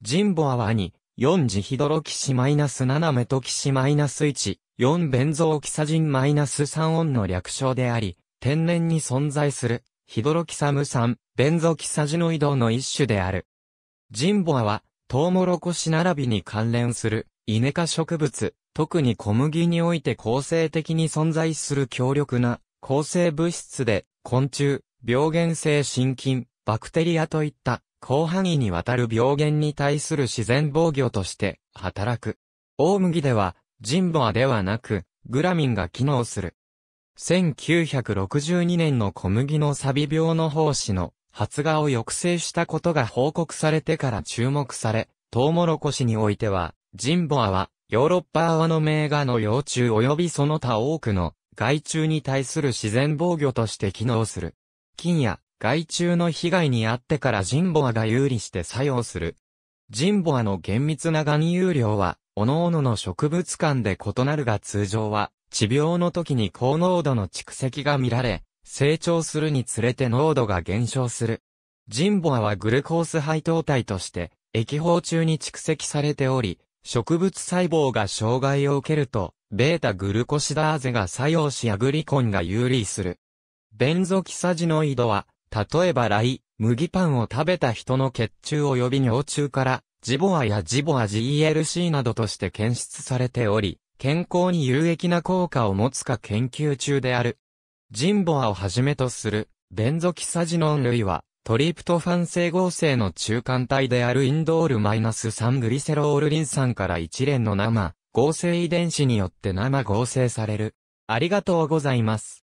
ジンボアは兄、4次ヒドロキシマイナス7メトキシマイナス1、4ベンゾオキサジンマイナス3オンの略称であり、天然に存在する、ヒドロキサム酸、ベンゾキサジノイドの一種である。ジンボアは、トウモロコシ並びに関連する、イネ科植物、特に小麦において構成的に存在する強力な、構成物質で、昆虫、病原性真菌、バクテリアといった広範囲にわたる病原に対する自然防御として働く。大麦では、ジンボアではなく、グラミンが機能する。1962年の小麦のサビ病の奉仕の発芽を抑制したことが報告されてから注目され、トウモロコシにおいては、ジンボアは、ヨーロッパ側の名画の幼虫及びその他多くの害虫に対する自然防御として機能する。菌や害虫の被害に遭ってからジンボアが有利して作用する。ジンボアの厳密な含有量は、各々の植物間で異なるが通常は、治病の時に高濃度の蓄積が見られ、成長するにつれて濃度が減少する。ジンボアはグルコース配糖体として、液胞中に蓄積されており、植物細胞が障害を受けると、ベータグルコシダーゼが作用しアグリコンが有利する。ベンゾキサジノイドは、例えばライ、麦パンを食べた人の血中及び尿中から、ジボアやジボア GLC などとして検出されており、健康に有益な効果を持つか研究中である。ジンボアをはじめとする、ベンゾキサジノン類は、トリプトファン整合性の中間体であるインドールマイナス -3 グリセロールリン酸から一連の生、合成遺伝子によって生合成される。ありがとうございます。